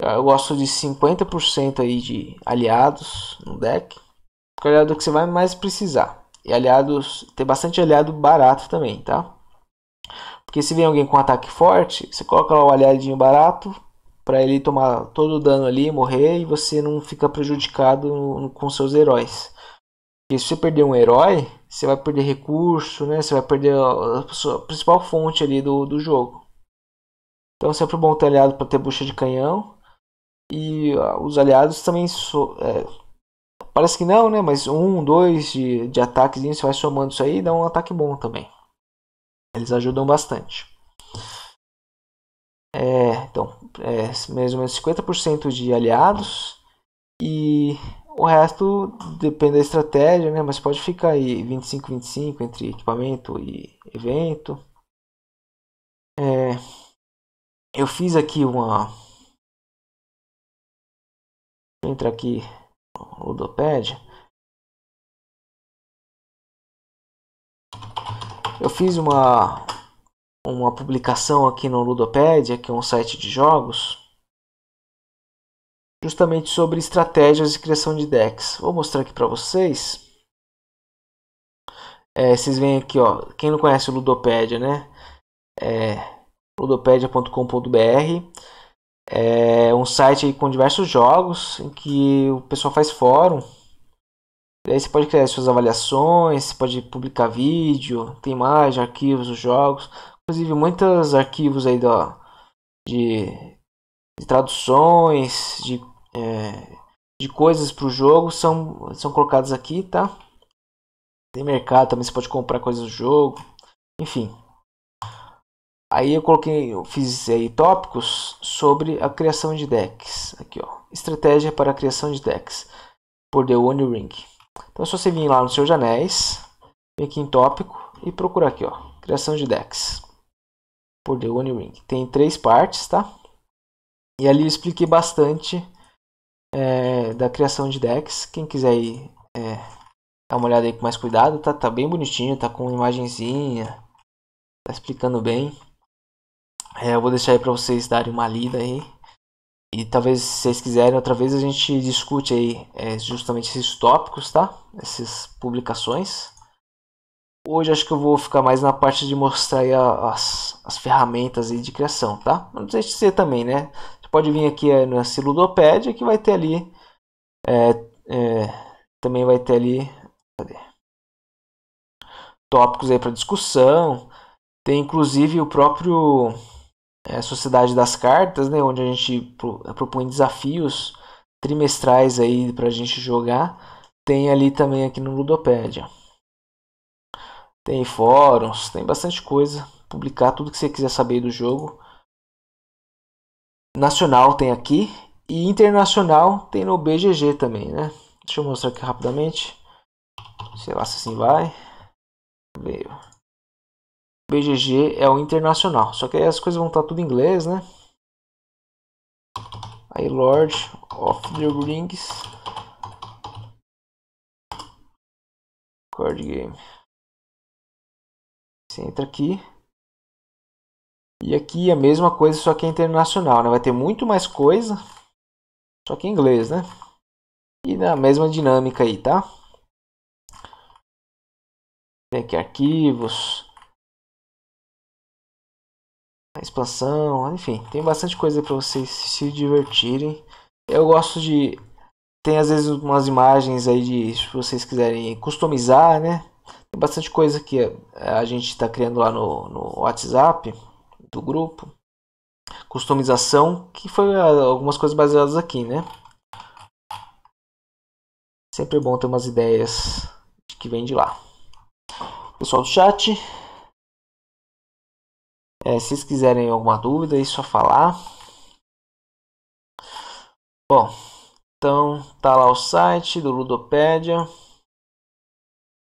Eu gosto de 50% aí de aliados no deck. Porque é o aliado que você vai mais precisar. E aliados, ter bastante aliado barato também, tá? Porque se vem alguém com ataque forte, você coloca lá o aliadinho barato para ele tomar todo o dano ali, morrer e você não fica prejudicado no, com seus heróis. E se você perder um herói, você vai perder recurso, né? Você vai perder a, sua principal fonte ali do, do jogo. Então sempre bom ter aliado para ter bucha de canhão. E ah, os aliados também... So, é, parece que não, né? Mas um, dois de, de ataquezinho, você vai somando isso aí e dá um ataque bom também. Eles ajudam bastante. É, então, é, mais ou menos 50% de aliados e o resto depende da estratégia, né? Mas pode ficar aí 25-25 entre equipamento e evento. É, eu fiz aqui uma... Entra aqui no Ludopad. Eu fiz uma, uma publicação aqui no Ludopedia, que é um site de jogos, justamente sobre estratégias de criação de decks. Vou mostrar aqui para vocês. É, vocês veem aqui, ó, quem não conhece o Ludopédia, né? É, ludopedia.com.br é um site com diversos jogos em que o pessoal faz fórum. E aí você pode criar suas avaliações, você pode publicar vídeo, tem imagem, arquivos dos jogos. Inclusive, muitos arquivos aí da, de, de traduções, de é, de coisas para o jogo são, são colocadas aqui, tá? Tem mercado também, você pode comprar coisas do jogo, enfim. Aí eu coloquei, eu fiz aí tópicos sobre a criação de decks. Aqui, ó. Estratégia para a criação de decks por The One Ring. Então, se você vir lá no Seus de Anéis, vem aqui em tópico e procurar aqui, ó. Criação de decks por The One Ring. Tem três partes, tá? E ali eu expliquei bastante é, da criação de decks. Quem quiser ir, é, dar uma olhada aí com mais cuidado, tá, tá bem bonitinho, tá com imagenzinha, tá explicando bem. É, eu vou deixar aí para vocês darem uma lida aí. E talvez, se vocês quiserem, outra vez a gente discute aí é, justamente esses tópicos, tá? Essas publicações. Hoje acho que eu vou ficar mais na parte de mostrar as, as ferramentas aí de criação, tá? Não precisa dizer também, né? pode vir aqui eh, na ludopédia que vai ter ali é, é, também vai ter ali cadê? tópicos aí para discussão tem inclusive o próprio é, Sociedade das Cartas né onde a gente pro, eh, propõe desafios trimestrais aí para a gente jogar tem ali também aqui no ludopédia tem fóruns tem bastante coisa publicar tudo que você quiser saber do jogo nacional tem aqui e internacional tem no BGG também, né? Deixa eu mostrar aqui rapidamente. Sei lá se assim vai. Veio. BGG é o internacional, só que aí as coisas vão estar tudo em inglês, né? Aí Lord of the Rings Card Game. Você entra aqui. E aqui é a mesma coisa, só que é internacional, né? Vai ter muito mais coisa, só que em inglês, né? E na mesma dinâmica aí, tá? Tem aqui arquivos, expansão, enfim, tem bastante coisa para vocês se divertirem. Eu gosto de tem às vezes umas imagens aí de se vocês quiserem customizar, né? Tem bastante coisa que a gente está criando lá no, no WhatsApp do grupo. Customização, que foi ah, algumas coisas baseadas aqui, né? Sempre bom ter umas ideias que vem de lá. Pessoal do chat, é, se vocês quiserem alguma dúvida, é só falar. Bom, então tá lá o site do Ludopédia.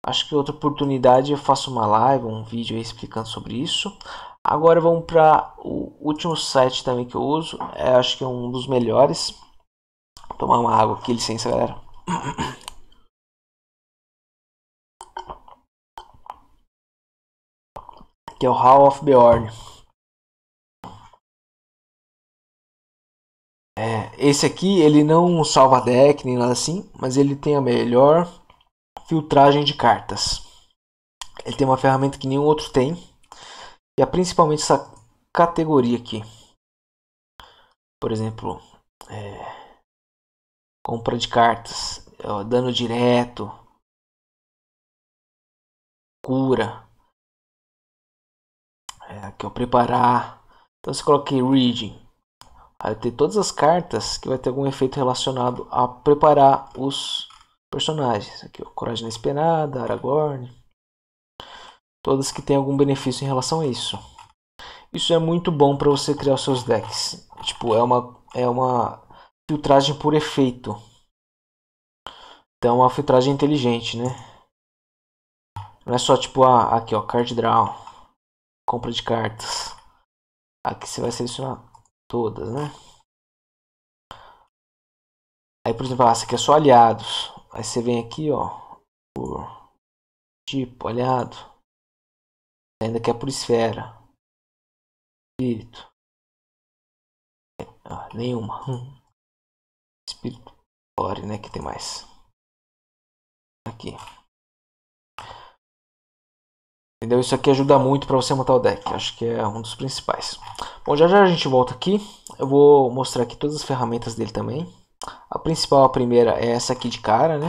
Acho que outra oportunidade eu faço uma live, um vídeo explicando sobre isso. Agora vamos para o último site também que eu uso, é, acho que é um dos melhores. Vou tomar uma água aqui, licença galera. [clears throat] Que é o Hall of Beorn. É, esse aqui ele não salva deck nem nada assim, mas ele tem a melhor filtragem de cartas. Ele tem uma ferramenta que nenhum outro tem e é principalmente essa categoria aqui. Por exemplo, é, compra de cartas, é, ó, dano direto, cura, é, aqui eu preparar. Então você coloca aqui reading. Aí tem todas as cartas que vai ter algum efeito relacionado a preparar os personagens. Aqui, ó, Coragem Inesperada, Aragorn todas que têm algum benefício em relação a isso. Isso é muito bom para você criar os seus decks. Tipo, é uma, é uma filtragem por efeito. Então, é uma filtragem inteligente, né? Não é só tipo, a ah, aqui ó, card draw, compra de cartas. Aqui você vai selecionar todas, né? Aí, por exemplo, ah, essa aqui é só aliados. Aí você vem aqui, ó, por tipo, aliado. Ainda que é por esfera. Espírito. Ah, nenhuma. Hum. Espírito. Ore, né? Que tem mais. Aqui. Entendeu? Isso aqui ajuda muito para você montar o deck. Acho que é um dos principais. Bom, já já a gente volta aqui. Eu vou mostrar aqui todas as ferramentas dele também. A principal, a primeira, é essa aqui de cara, né?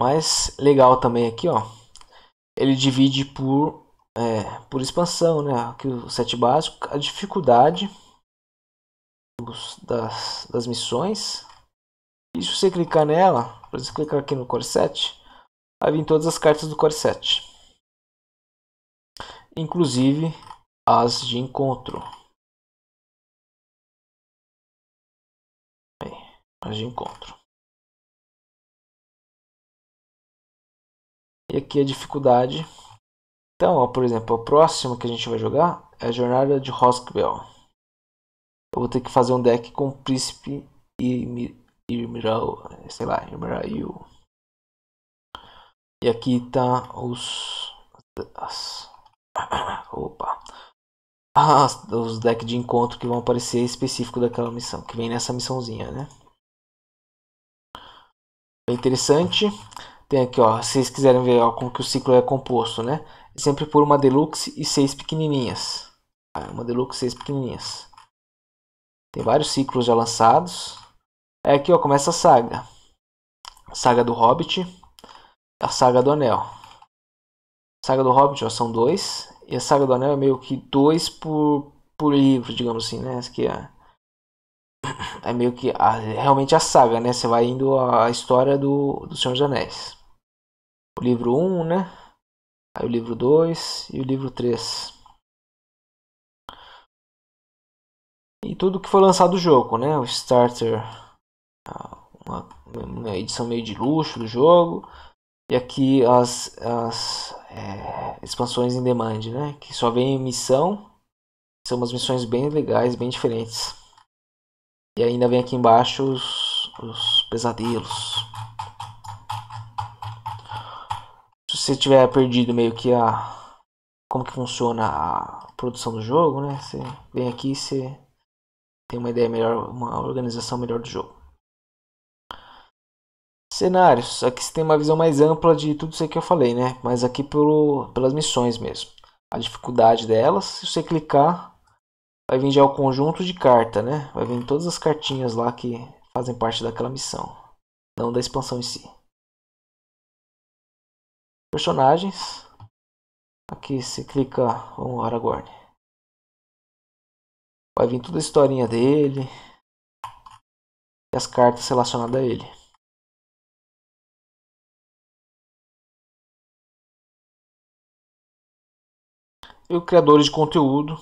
Mas legal também aqui, ó ele divide por, é, por expansão, né? Aqui o set básico, a dificuldade dos, das, das missões. E se você clicar nela, por exemplo, clicar aqui no Core 7, vai vir todas as cartas do Core 7. Inclusive as de encontro. Aí, as de encontro. E aqui a dificuldade. Então, ó, por exemplo, o próximo que a gente vai jogar é a Jornada de Hoskbell. Eu vou ter que fazer um deck com o Príncipe e Irmiral, sei lá, Irmirail. E aqui tá os... As, [coughs] opa! As, os decks de encontro que vão aparecer específico daquela missão, que vem nessa missãozinha, né? É interessante. Tem aqui, ó, vocês quiserem ver ó, como que o ciclo é composto, né? Sempre por uma deluxe e seis pequenininhas. Ah, uma deluxe e seis pequenininhas. Tem vários ciclos já lançados. É aqui, ó, começa a saga. A saga do Hobbit, a saga do Anel. A saga do Hobbit, ó, são dois. E a saga do Anel é meio que dois por, por livro, digamos assim, né? Essa aqui é [coughs] é meio que a, realmente a saga, né? Você vai indo a história do, do Senhor dos Anéis o livro 1, um, né? Aí o livro 2 e o livro 3. E tudo que foi lançado do jogo, né? O Starter, uma, uma, edição meio de luxo do jogo. E aqui as, as é, expansões em demand, né? Que só vem em missão. São umas missões bem legais, bem diferentes. E ainda vem aqui embaixo os, os pesadelos. você tiver perdido meio que a como que funciona a produção do jogo, né? Você vem aqui e você tem uma ideia melhor, uma organização melhor do jogo. Cenários, aqui você tem uma visão mais ampla de tudo isso que eu falei, né? Mas aqui pelo, pelas missões mesmo. A dificuldade delas, se você clicar, vai vir já o conjunto de carta, né? Vai vir todas as cartinhas lá que fazem parte daquela missão, não da expansão em si. Personagens. Aqui se clica o Aragorn. Vai vir toda a historinha dele. E as cartas relacionadas a ele. E o criadores de conteúdo.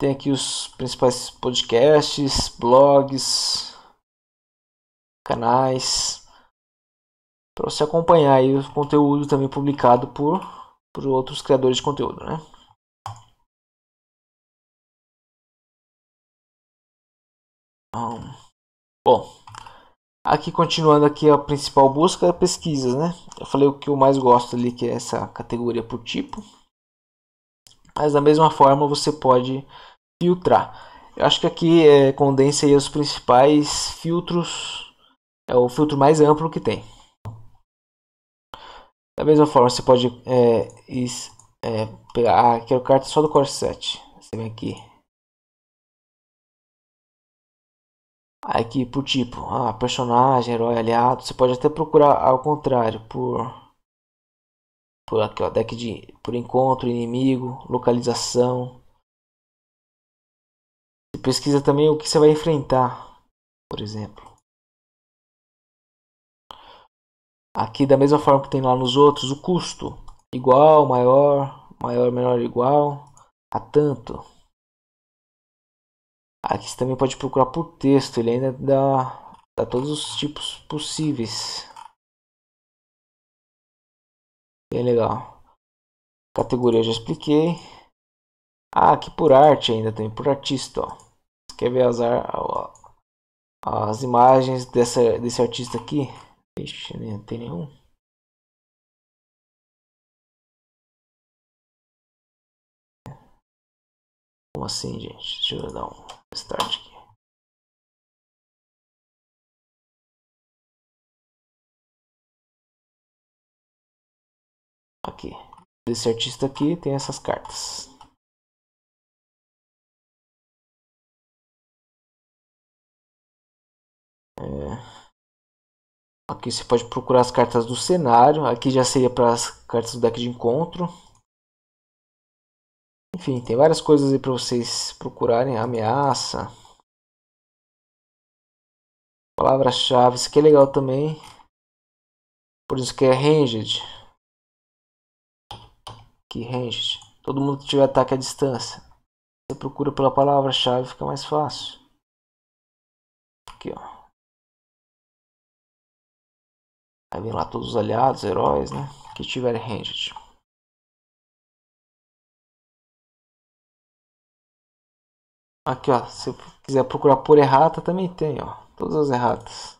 Tem aqui os principais podcasts, blogs, canais para você acompanhar aí o conteúdo também publicado por, por outros criadores de conteúdo, né? Então, bom, aqui continuando aqui a principal busca, pesquisas, né? Eu falei o que eu mais gosto ali, que é essa categoria por tipo. Mas da mesma forma você pode filtrar. Eu acho que aqui é, condensa aí os principais filtros, é o filtro mais amplo que tem. Da mesma forma, você pode é, is, é, pegar ah, aquela carta é só do Core 7. Você vem aqui. Aqui por tipo, ah, personagem, herói, aliado. Você pode até procurar ao contrário, por, por aqui, ó, deck de, por encontro, inimigo, localização. Você pesquisa também o que você vai enfrentar, por exemplo. Aqui, da mesma forma que tem lá nos outros, o custo igual, maior, maior, menor, igual a tanto. Aqui você também pode procurar por texto, ele ainda dá, dá todos os tipos possíveis. Bem legal. Categoria já expliquei. Ah, aqui por arte ainda também, por artista. Ó. Você quer ver as, as imagens dessa, desse artista aqui? Ixi, né? não tem nenhum. Como assim, gente? Deixa eu dar um start aqui. Aqui. Desse artista aqui tem essas cartas. É... Aqui você pode procurar as cartas do cenário. Aqui já seria para as cartas do deck de encontro. Enfim, tem várias coisas aí para vocês procurarem. Ameaça. Palavra-chave. Isso aqui é legal também. Por isso que é ranged. Que ranged. Todo mundo que tiver ataque à distância. Você procura pela palavra-chave, fica mais fácil. Aqui, ó. Aí vem lá todos os aliados, heróis, né? Que tiverem ranged. Aqui, ó. Se quiser procurar por errata, também tem, ó. Todas as erratas.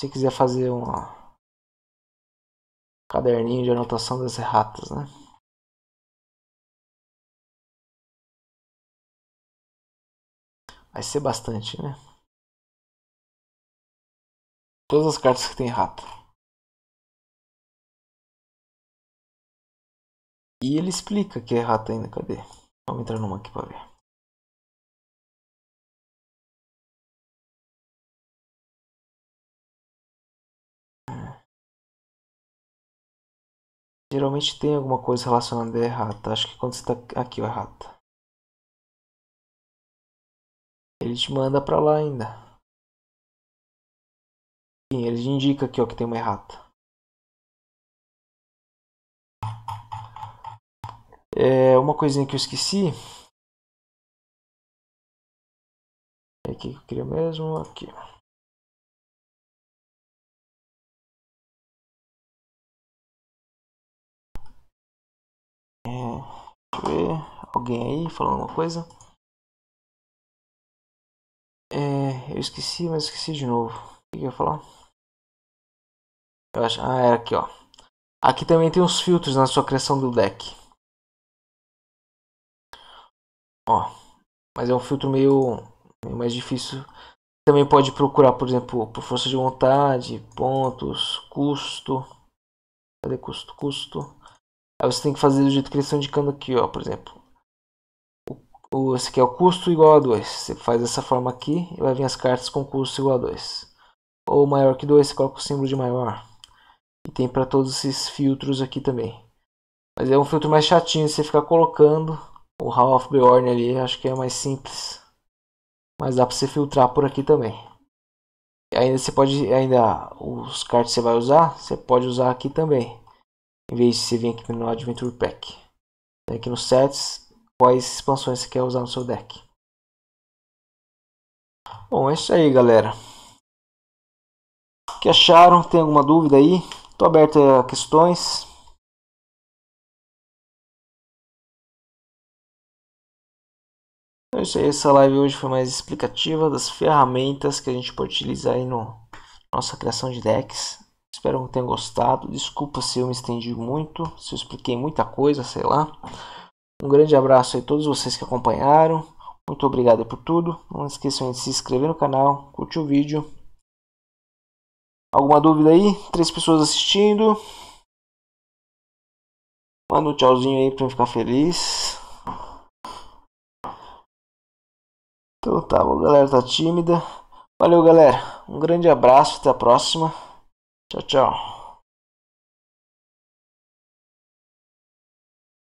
Se quiser fazer um ó, caderninho de anotação das erratas, né? Vai ser bastante, né? Todas as cartas que tem errata. E ele explica que é rato ainda. Cadê? Vamos entrar numa aqui para ver. Geralmente tem alguma coisa relacionada a errata. Tá? Acho que quando você está aqui, o errata. Ele te manda para lá ainda. Sim, ele indica aqui ó, que tem uma errata. É, uma coisinha que eu esqueci. É aqui que eu queria mesmo. Aqui. É, alguém aí falando alguma coisa? É, eu esqueci, mas esqueci de novo. O que eu ia falar? Eu acho... Ah, era aqui, ó. Aqui também tem os filtros na sua criação do deck. Ó, mas é um filtro meio, meio mais difícil. Também pode procurar, por exemplo, por força de vontade, pontos, custo. Cadê custo? Custo. Aí você tem que fazer do jeito que eles estão indicando aqui, ó, por exemplo. O, o, esse aqui é o custo igual a 2. Você faz dessa forma aqui e vai vir as cartas com custo igual a 2. Ou maior que 2, você coloca o símbolo de maior. E tem para todos esses filtros aqui também. Mas é um filtro mais chatinho, você ficar colocando o Hall of Beorn ali, acho que é mais simples. Mas dá para você filtrar por aqui também. E ainda você pode, ainda os cards que você vai usar, você pode usar aqui também. Em vez de você vir aqui no Adventure Pack. Tem aqui nos Sets, quais expansões você quer usar no seu deck. Bom, é isso aí galera. O que acharam? Tem alguma dúvida aí? Estou aberto a questões. É isso aí, essa live hoje foi mais explicativa das ferramentas que a gente pode utilizar aí no nossa criação de decks. Espero que tenham gostado. Desculpa se eu me estendi muito, se eu expliquei muita coisa, sei lá. Um grande abraço a todos vocês que acompanharam. Muito obrigado por tudo. Não esqueçam de se inscrever no canal, curtir o vídeo. Alguma dúvida aí? Três pessoas assistindo. Manda um tchauzinho aí pra eu ficar feliz. Então tá, a galera tá tímida. Valeu, galera. Um grande abraço, até a próxima. Tchau, tchau.